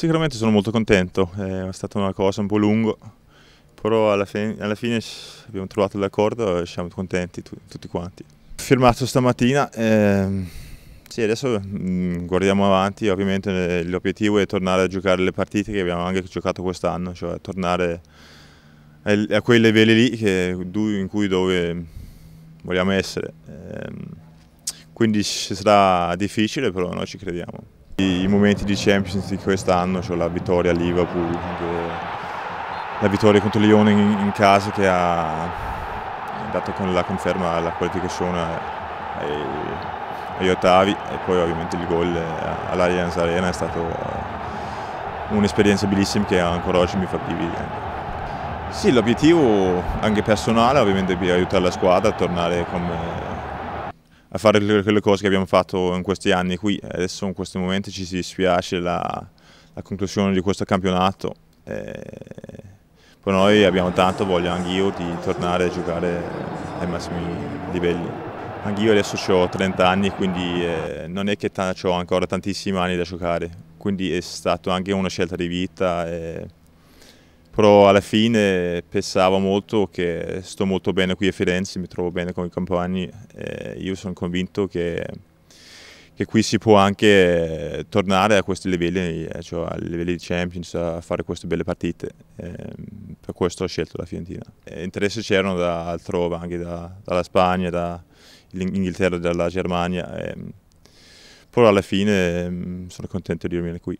Sicuramente sono molto contento, è stata una cosa un po' lunga, però alla fine, alla fine abbiamo trovato l'accordo e siamo contenti tu, tutti quanti. Firmato stamattina, ehm, sì, adesso mh, mm, guardiamo avanti, ovviamente eh, l'obiettivo è tornare a giocare le partite che abbiamo anche giocato quest'anno, cioè tornare a, a quei livelli lì che, in cui dove vogliamo essere. Ehm, quindi sarà difficile, però noi ci crediamo. I, momenti di Champions di quest'anno, cioè la vittoria a Liverpool, la vittoria contro Lione in, in casa che ha dato con la conferma alla qualificazione agli ottavi e poi ovviamente il gol all'Allianz Arena è stato eh, un'esperienza bellissima che ancora oggi mi fa vivere. Sì, l'obiettivo anche personale ovviamente è aiutare la squadra a tornare come a fare le cose che abbiamo fatto in questi anni qui. Adesso in questo momento ci si dispiace la, la conclusione di questo campionato. E poi noi abbiamo tanto voglia, anch'io, di tornare a giocare ai massimi livelli. Anch'io adesso ho 30 anni, quindi eh, non è che ho ancora tantissimi anni da giocare, quindi è stata anche una scelta di vita. E eh, però alla fine pensavo molto che sto molto bene qui a Firenze, mi trovo bene con i compagni e io sono convinto che, che, qui si può anche tornare a questi livelli, eh, cioè a livelli di Champions, a fare queste belle partite. E ehm, per questo ho scelto la Fiorentina. E eh, interesse c'erano da altrove, anche da, dalla Spagna, dall'Inghilterra, dalla Germania, e, ehm, però alla fine ehm, sono contento di rimanere qui.